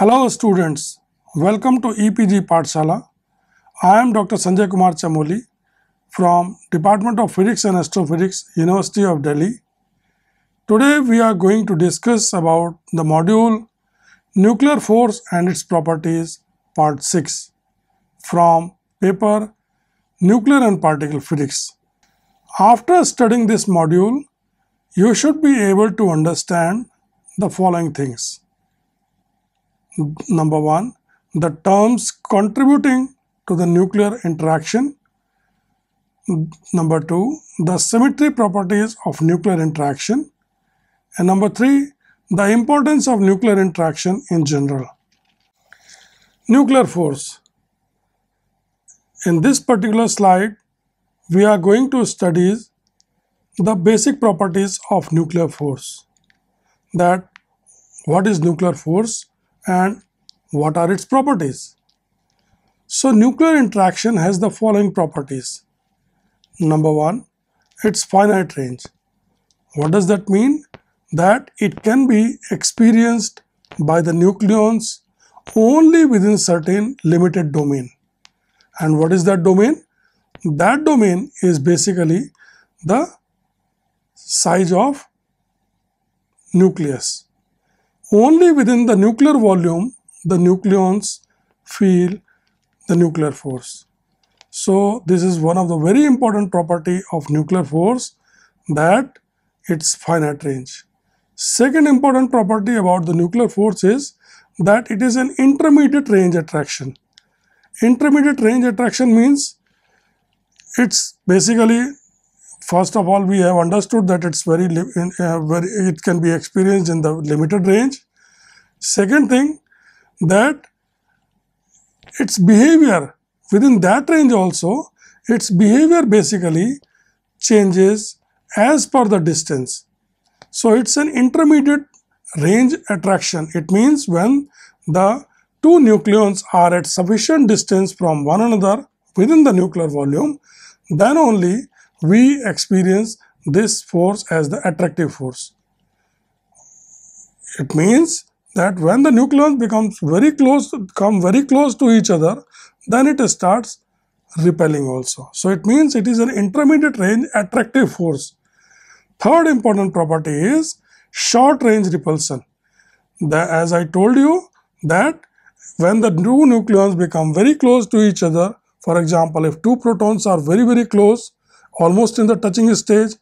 Hello students, welcome to EPG Patshala. I am Dr. Sanjay Kumar Chamoli from Department of Physics and Astrophysics, University of Delhi. Today we are going to discuss about the module Nuclear Force and its Properties Part 6 from paper Nuclear and Particle Physics. After studying this module, you should be able to understand the following things. Number one, the terms contributing to the nuclear interaction. Number two, the symmetry properties of nuclear interaction. And number three, the importance of nuclear interaction in general. Nuclear force. In this particular slide, we are going to study the basic properties of nuclear force. That what is nuclear force? and what are its properties. So nuclear interaction has the following properties. Number one, its finite range. What does that mean? That it can be experienced by the nucleons only within certain limited domain. And what is that domain? That domain is basically the size of nucleus. Only within the nuclear volume, the nucleons feel the nuclear force. So, this is one of the very important property of nuclear force that its finite range. Second important property about the nuclear force is that it is an intermediate range attraction. Intermediate range attraction means it's basically first of all we have understood that it's very, uh, very it can be experienced in the limited range Second thing that its behavior within that range also, its behavior basically changes as per the distance. So, it is an intermediate range attraction. It means when the two nucleons are at sufficient distance from one another within the nuclear volume, then only we experience this force as the attractive force. It means that when the nucleons becomes very close come very close to each other then it starts repelling also. So it means it is an intermediate range attractive force. Third important property is short range repulsion. The, as I told you that when the two nucleons become very close to each other, for example, if two protons are very very close, almost in the touching stage,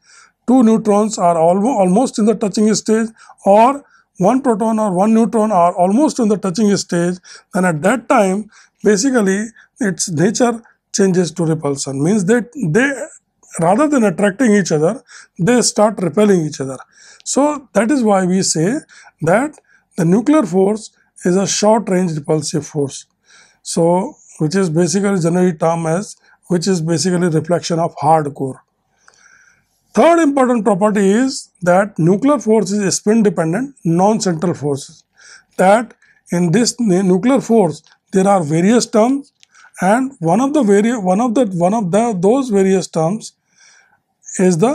two neutrons are almost in the touching stage or one proton or one neutron are almost in the touching stage, then at that time basically its nature changes to repulsion means that they rather than attracting each other they start repelling each other. So that is why we say that the nuclear force is a short range repulsive force. So which is basically generally termed as which is basically reflection of hard core. Third important property is that nuclear force is spin dependent non-central forces. That in this nuclear force there are various terms and one of the one of the one of the those various terms is the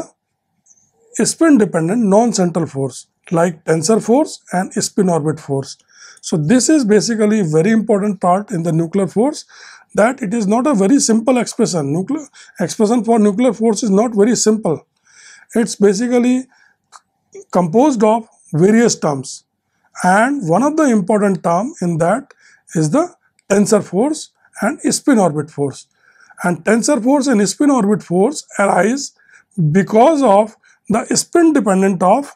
spin dependent non-central force like tensor force and spin orbit force. So this is basically a very important part in the nuclear force that it is not a very simple expression. Nuclear expression for nuclear force is not very simple it's basically composed of various terms and one of the important term in that is the tensor force and spin orbit force and tensor force and spin orbit force arise because of the spin dependent of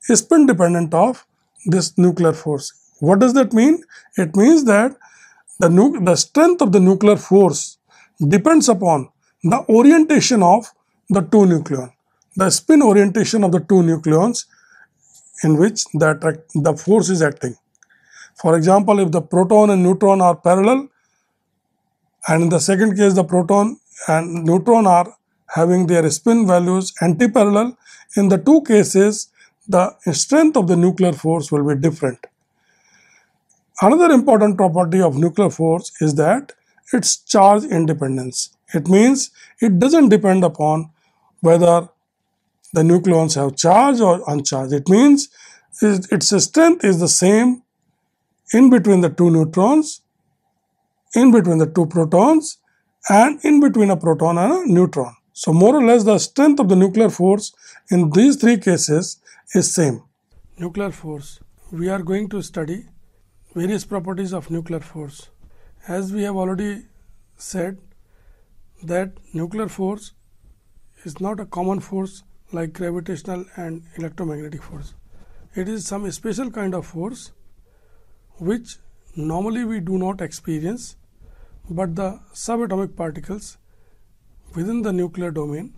spin dependent of this nuclear force what does that mean it means that the the strength of the nuclear force depends upon the orientation of the two nucleon the spin orientation of the two nucleons in which the, the force is acting. For example, if the proton and neutron are parallel and in the second case the proton and neutron are having their spin values anti-parallel, in the two cases the strength of the nuclear force will be different. Another important property of nuclear force is that its charge independence. It means it doesn't depend upon whether the nucleons have charge or uncharged. It means its strength is the same in between the two neutrons, in between the two protons and in between a proton and a neutron. So, more or less the strength of the nuclear force in these three cases is same. Nuclear force. We are going to study various properties of nuclear force. As we have already said that nuclear force is not a common force like gravitational and electromagnetic force. It is some special kind of force which normally we do not experience, but the subatomic particles within the nuclear domain,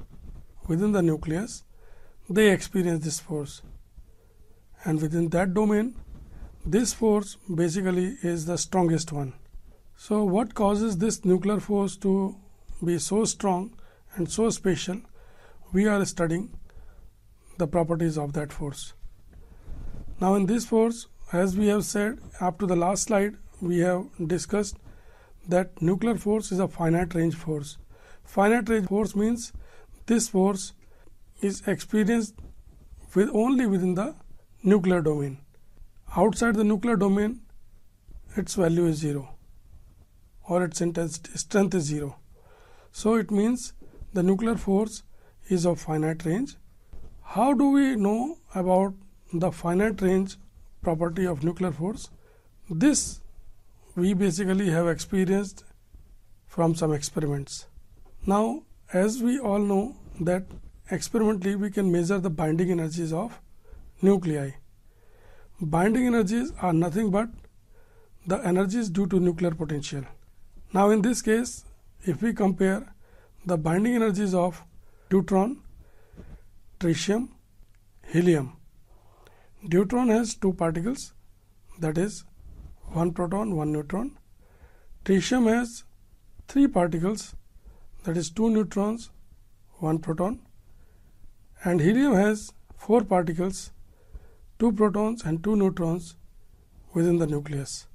within the nucleus, they experience this force. And within that domain, this force basically is the strongest one. So, what causes this nuclear force to be so strong and so special? We are studying the properties of that force. Now, in this force, as we have said up to the last slide, we have discussed that nuclear force is a finite range force. Finite range force means this force is experienced with only within the nuclear domain. Outside the nuclear domain, its value is 0 or its intensity strength is 0. So, it means the nuclear force is of finite range how do we know about the finite range property of nuclear force? This we basically have experienced from some experiments. Now, as we all know that experimentally we can measure the binding energies of nuclei. Binding energies are nothing but the energies due to nuclear potential. Now, in this case, if we compare the binding energies of deuteron tritium, helium. Deuteron has two particles that is one proton, one neutron. Tritium has three particles that is two neutrons, one proton and helium has four particles, two protons and two neutrons within the nucleus.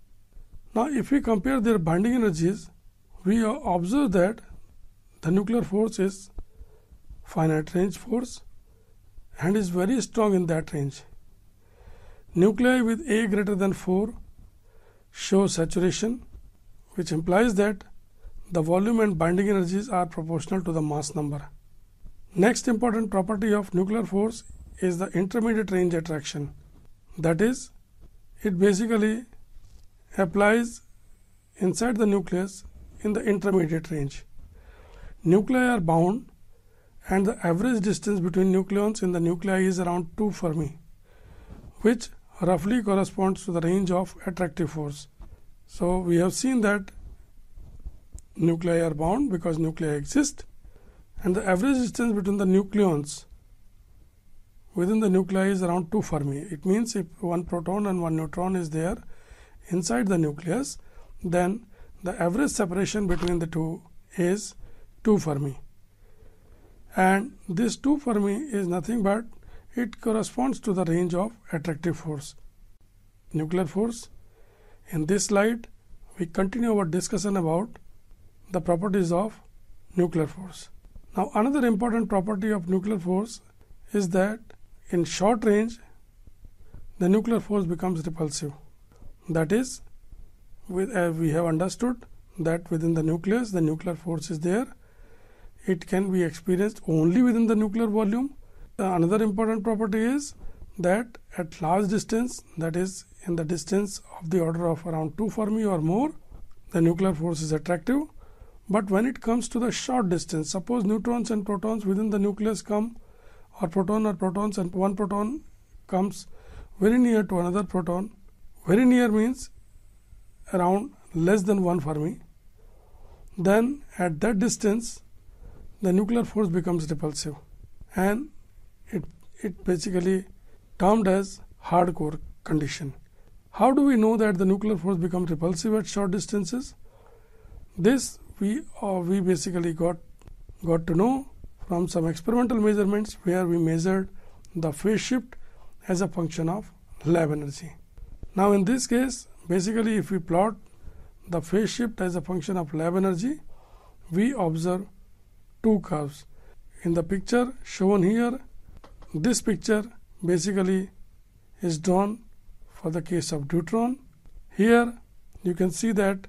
Now, if we compare their binding energies, we observe that the nuclear force is finite range force and is very strong in that range. Nuclei with A greater than 4 show saturation, which implies that the volume and binding energies are proportional to the mass number. Next important property of nuclear force is the intermediate range attraction. That is, it basically applies inside the nucleus in the intermediate range. Nuclei are bound and the average distance between nucleons in the nuclei is around 2 Fermi, which roughly corresponds to the range of attractive force. So, we have seen that nuclei are bound because nuclei exist and the average distance between the nucleons within the nuclei is around 2 Fermi. It means if one proton and one neutron is there inside the nucleus, then the average separation between the two is 2 Fermi and this 2 Fermi is nothing but it corresponds to the range of attractive force. Nuclear force. In this slide, we continue our discussion about the properties of nuclear force. Now, another important property of nuclear force is that in short range, the nuclear force becomes repulsive. That is, uh, we have understood that within the nucleus, the nuclear force is there it can be experienced only within the nuclear volume. Another important property is that at large distance that is in the distance of the order of around 2 Fermi or more the nuclear force is attractive. But when it comes to the short distance suppose neutrons and protons within the nucleus come or proton or protons and one proton comes very near to another proton very near means around less than 1 Fermi then at that distance the nuclear force becomes repulsive and it, it basically termed as hardcore condition. How do we know that the nuclear force becomes repulsive at short distances? This we uh, we basically got got to know from some experimental measurements where we measured the phase shift as a function of lab energy. Now in this case basically if we plot the phase shift as a function of lab energy we observe two curves. In the picture shown here, this picture basically is drawn for the case of deuteron. Here you can see that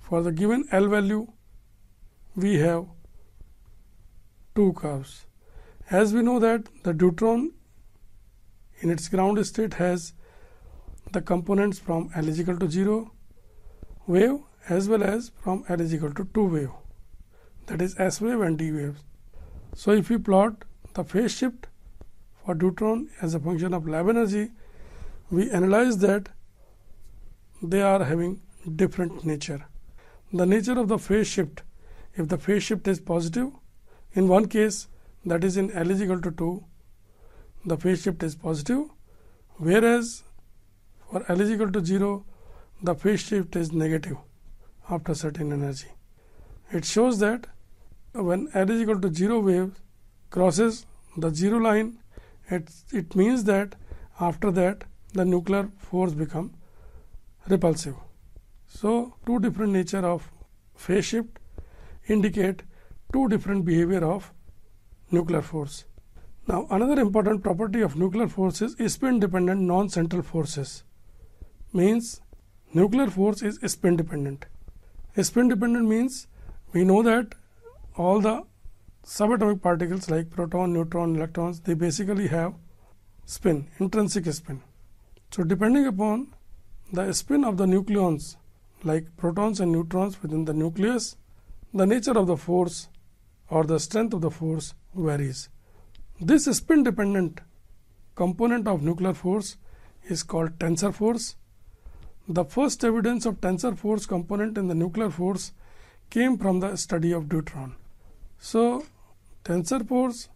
for the given L value, we have two curves. As we know that the deuteron in its ground state has the components from L is equal to 0 wave as well as from L is equal to 2 wave that is S wave and D waves. So, if we plot the phase shift for deuteron as a function of lab energy, we analyze that they are having different nature. The nature of the phase shift, if the phase shift is positive, in one case that is in L is equal to 2, the phase shift is positive, whereas for L is equal to 0, the phase shift is negative after certain energy. It shows that when r is equal to 0 wave crosses the 0 line, it, it means that after that the nuclear force become repulsive. So, two different nature of phase shift indicate two different behavior of nuclear force. Now, another important property of nuclear force is spin dependent non central forces. Means nuclear force is spin dependent. Spin dependent means we know that all the subatomic particles like proton, neutron, electrons they basically have spin, intrinsic spin. So, depending upon the spin of the nucleons like protons and neutrons within the nucleus, the nature of the force or the strength of the force varies. This spin dependent component of nuclear force is called tensor force. The first evidence of tensor force component in the nuclear force came from the study of deuteron. So, tensor force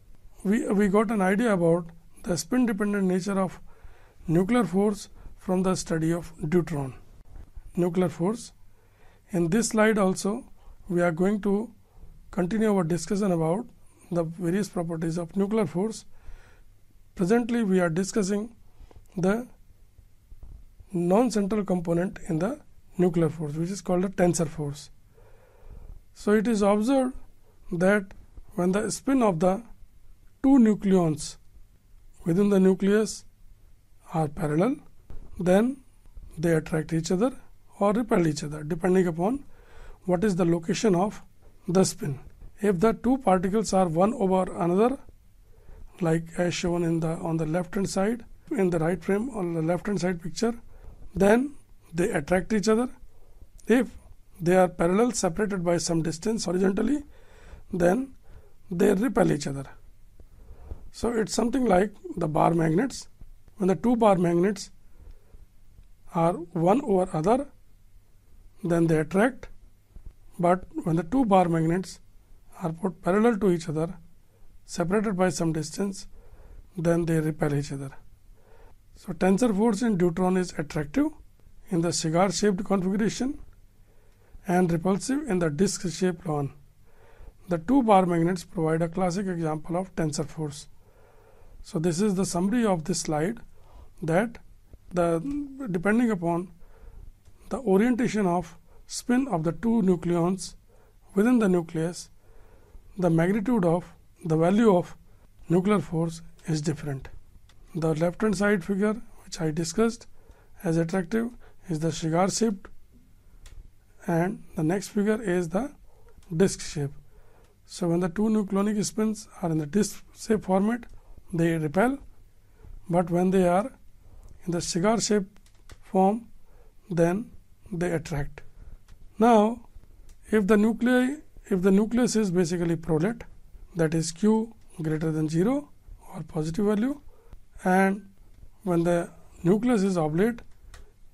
we, we got an idea about the spin dependent nature of nuclear force from the study of deuteron nuclear force. In this slide also we are going to continue our discussion about the various properties of nuclear force. Presently we are discussing the non-central component in the nuclear force which is called a tensor force. So, it is observed that when the spin of the two nucleons within the nucleus are parallel, then they attract each other or repel each other depending upon what is the location of the spin. If the two particles are one over another like as shown in the on the left hand side in the right frame on the left hand side picture then they attract each other. If they are parallel, separated by some distance horizontally, then they repel each other. So, it is something like the bar magnets. When the two bar magnets are one over other, then they attract. But when the two bar magnets are put parallel to each other, separated by some distance, then they repel each other. So, tensor force in deuteron is attractive in the cigar shaped configuration and repulsive in the disc shaped one. The two bar magnets provide a classic example of tensor force. So, this is the summary of this slide that the depending upon the orientation of spin of the two nucleons within the nucleus, the magnitude of the value of nuclear force is different. The left hand side figure which I discussed as attractive is the cigar shaped and the next figure is the disc shape. So, when the two nucleonic spins are in the disc shape format they repel, but when they are in the cigar shape form then they attract. Now, if the nuclei if the nucleus is basically prolate that is q greater than 0 or positive value and when the nucleus is oblate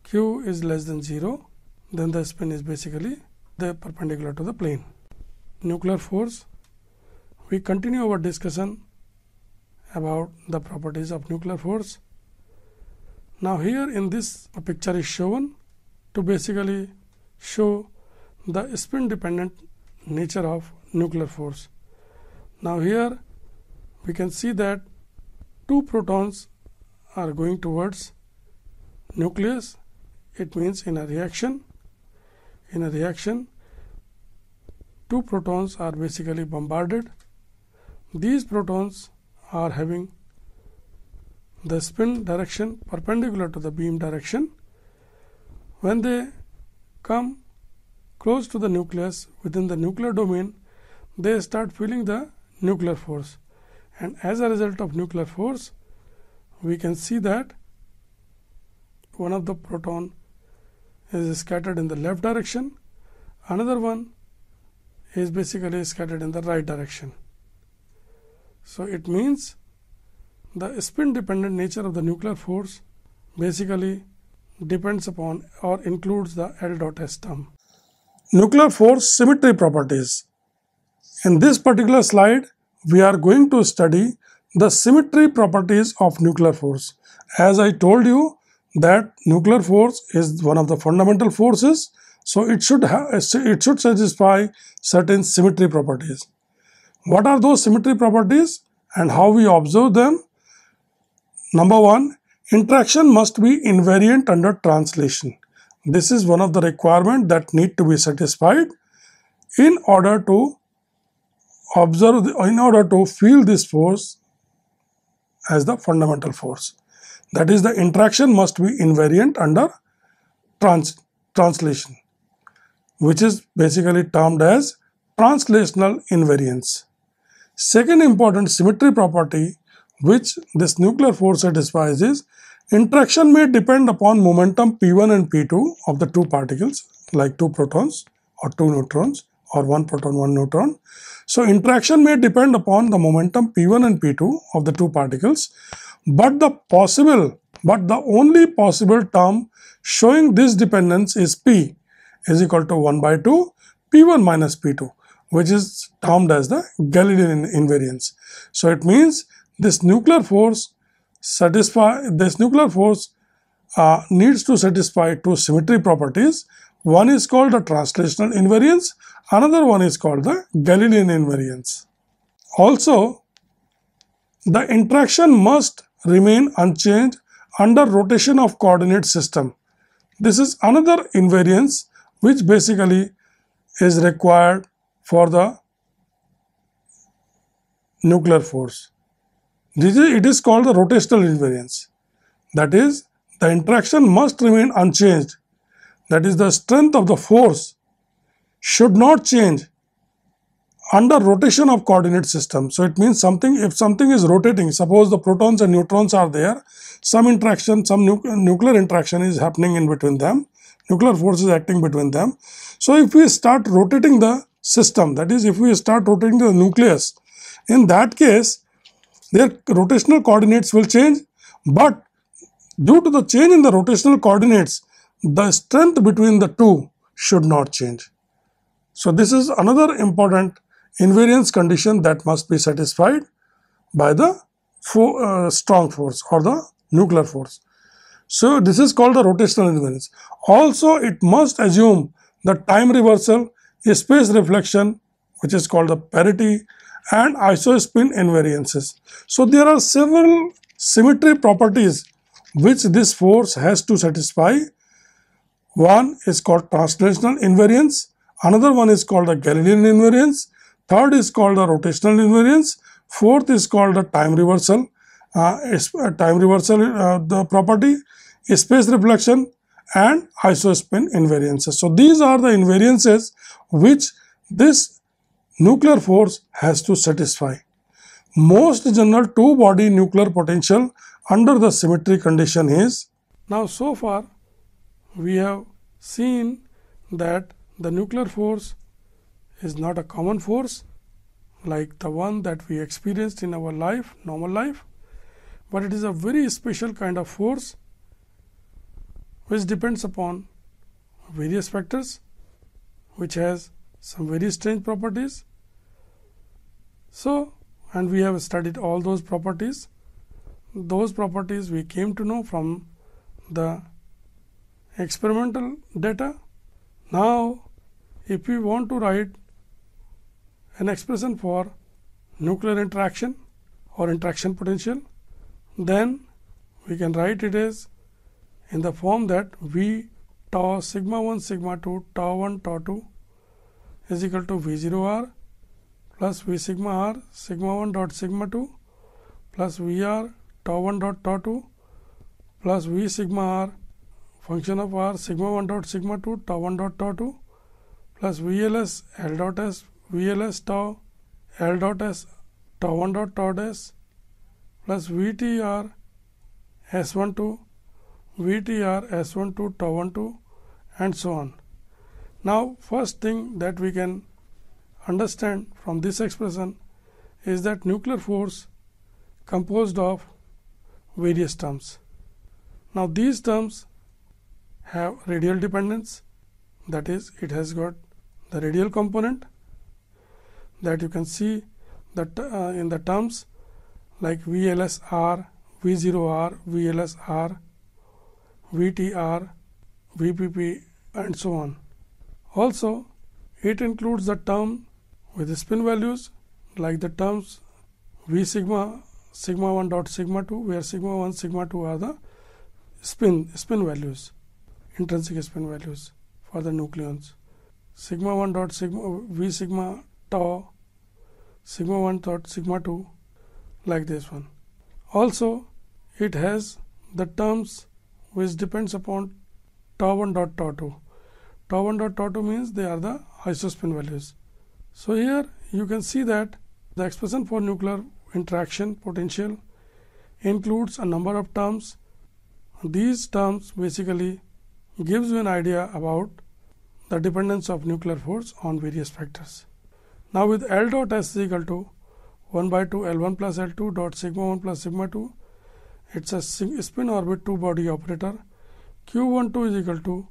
q is less than 0 then the spin is basically the perpendicular to the plane. Nuclear force. We continue our discussion about the properties of nuclear force. Now, here in this picture is shown to basically show the spin dependent nature of nuclear force. Now, here we can see that two protons are going towards nucleus, it means in a reaction in a reaction, two protons are basically bombarded. These protons are having the spin direction perpendicular to the beam direction. When they come close to the nucleus within the nuclear domain, they start feeling the nuclear force. And as a result of nuclear force, we can see that one of the proton is scattered in the left direction, another one is basically scattered in the right direction. So, it means the spin dependent nature of the nuclear force basically depends upon or includes the L dot S term. Nuclear force symmetry properties. In this particular slide, we are going to study the symmetry properties of nuclear force. As I told you, that nuclear force is one of the fundamental forces so it should have it should satisfy certain symmetry properties what are those symmetry properties and how we observe them number 1 interaction must be invariant under translation this is one of the requirement that need to be satisfied in order to observe in order to feel this force as the fundamental force that is the interaction must be invariant under trans translation which is basically termed as translational invariance. Second important symmetry property which this nuclear force satisfies is interaction may depend upon momentum p1 and p2 of the two particles like two protons or two neutrons or one proton one neutron. So interaction may depend upon the momentum p1 and p2 of the two particles but the possible, but the only possible term showing this dependence is P is equal to 1 by 2 P1 minus P2 which is termed as the Galilean invariance. So it means this nuclear force satisfy this nuclear force uh, needs to satisfy two symmetry properties. One is called the translational invariance, another one is called the Galilean invariance. Also, the interaction must remain unchanged under rotation of coordinate system. This is another invariance which basically is required for the nuclear force. Is, it is called the rotational invariance. That is, the interaction must remain unchanged. That is, the strength of the force should not change under rotation of coordinate system. So it means something, if something is rotating, suppose the protons and neutrons are there, some interaction, some nu nuclear interaction is happening in between them, nuclear force is acting between them. So if we start rotating the system, that is if we start rotating the nucleus, in that case, their rotational coordinates will change, but due to the change in the rotational coordinates, the strength between the two should not change. So this is another important invariance condition that must be satisfied by the fo uh, strong force or the nuclear force. So, this is called the rotational invariance. Also, it must assume the time reversal, a space reflection which is called the parity and isospin invariances. So, there are several symmetry properties which this force has to satisfy. One is called translational invariance, another one is called the Galilean invariance Third is called the rotational invariance. Fourth is called the time reversal. Uh, uh, time reversal uh, the property, space reflection and isospin invariances. So, these are the invariances which this nuclear force has to satisfy. Most general two body nuclear potential under the symmetry condition is. Now, so far we have seen that the nuclear force is not a common force like the one that we experienced in our life, normal life, but it is a very special kind of force which depends upon various factors, which has some very strange properties. So, and we have studied all those properties. Those properties we came to know from the experimental data. Now, if we want to write an expression for nuclear interaction or interaction potential, then we can write it as in the form that V tau sigma 1 sigma 2 tau 1 tau 2 is equal to V 0 r plus V sigma r sigma 1 dot sigma 2 plus V r tau 1 dot tau 2 plus V sigma r function of r sigma 1 dot sigma 2 tau 1 dot tau 2 plus V L S L dot S VLS tau L dot S tau 1 dot tau S plus VTR S12 VTR S12 tau one two, and so on. Now first thing that we can understand from this expression is that nuclear force composed of various terms. Now these terms have radial dependence that is it has got the radial component that you can see that uh, in the terms like VLSR, V0R, VLSR, VTR, VPP and so on. Also, it includes the term with spin values like the terms V sigma, sigma 1 dot sigma 2 where sigma 1, sigma 2 are the spin, spin values, intrinsic spin values for the nucleons. Sigma 1 dot sigma V sigma tau sigma 1 dot sigma 2 like this one. Also it has the terms which depends upon tau 1 dot tau 2. Tau 1 dot tau 2 means they are the isospin values. So, here you can see that the expression for nuclear interaction potential includes a number of terms. These terms basically gives you an idea about the dependence of nuclear force on various factors. Now, with L dot S is equal to 1 by 2 L 1 plus L 2 dot sigma 1 plus sigma 2, it is a spin orbit 2 body operator. Q 1 2 is equal to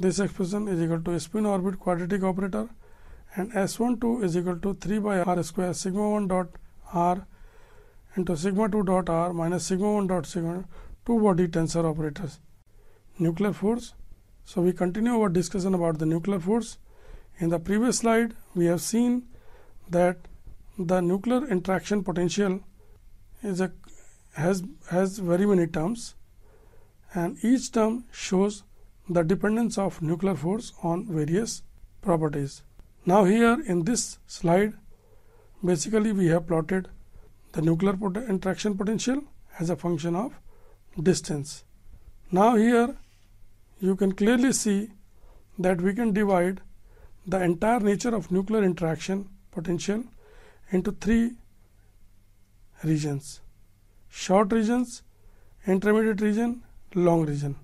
this expression is equal to spin orbit quadratic operator and S 1 2 is equal to 3 by r square sigma 1 dot r into sigma 2 dot r minus sigma 1 dot sigma 2 body tensor operators. Nuclear force. So, we continue our discussion about the nuclear force. In the previous slide, we have seen that the nuclear interaction potential is a has has very many terms and each term shows the dependence of nuclear force on various properties. Now, here in this slide basically we have plotted the nuclear pot interaction potential as a function of distance. Now, here you can clearly see that we can divide the entire nature of nuclear interaction potential into three regions short regions, intermediate region, long region.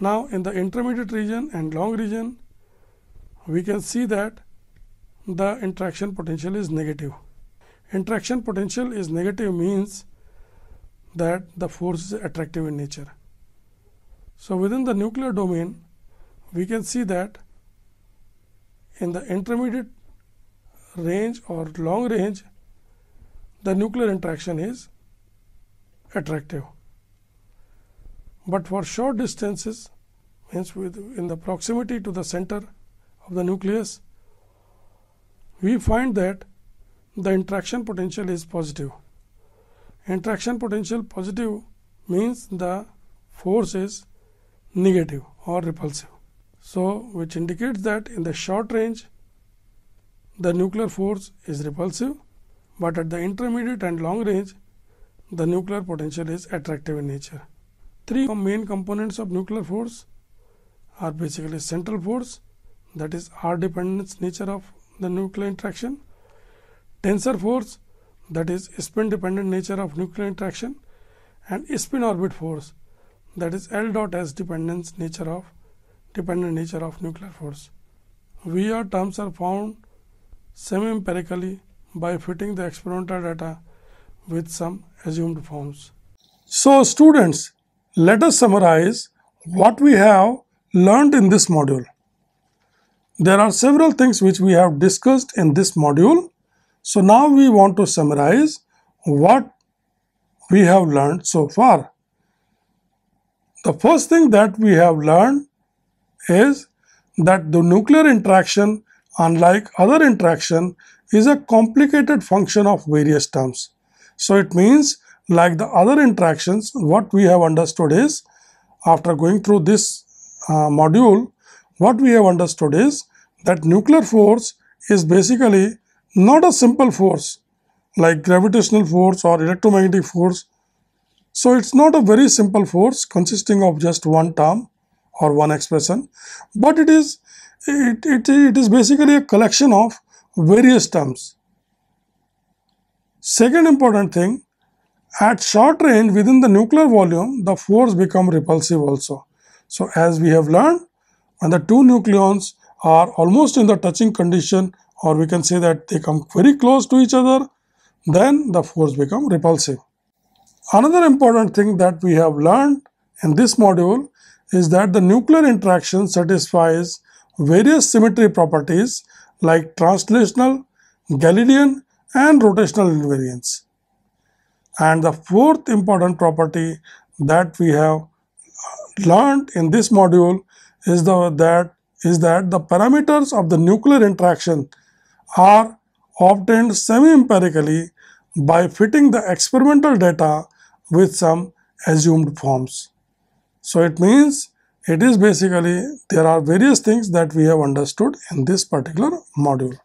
Now, in the intermediate region and long region, we can see that the interaction potential is negative. Interaction potential is negative means that the force is attractive in nature. So, within the nuclear domain, we can see that in the intermediate range or long range, the nuclear interaction is attractive. But for short distances, means with in the proximity to the center of the nucleus, we find that the interaction potential is positive. Interaction potential positive means the force is negative or repulsive. So, which indicates that in the short range the nuclear force is repulsive, but at the intermediate and long range the nuclear potential is attractive in nature. Three main components of nuclear force are basically central force that is R dependence nature of the nuclear interaction, tensor force that is spin dependent nature of nuclear interaction and spin orbit force that is L dot S dependence nature of dependent nature of nuclear force. VR terms are found semi empirically by fitting the experimental data with some assumed forms. So, students, let us summarize what we have learned in this module. There are several things which we have discussed in this module. So, now we want to summarize what we have learned so far. The first thing that we have learned is that the nuclear interaction, unlike other interaction, is a complicated function of various terms. So it means like the other interactions, what we have understood is, after going through this uh, module, what we have understood is that nuclear force is basically not a simple force like gravitational force or electromagnetic force. So it's not a very simple force consisting of just one term or one expression but it is it, it, it is basically a collection of various terms. Second important thing at short range within the nuclear volume the force become repulsive also. So as we have learned when the two nucleons are almost in the touching condition or we can say that they come very close to each other then the force become repulsive. Another important thing that we have learned in this module is that the nuclear interaction satisfies various symmetry properties like translational, Galilean and rotational invariance. And the fourth important property that we have learned in this module is the, that is that the parameters of the nuclear interaction are obtained semi-empirically by fitting the experimental data with some assumed forms. So, it means it is basically there are various things that we have understood in this particular module.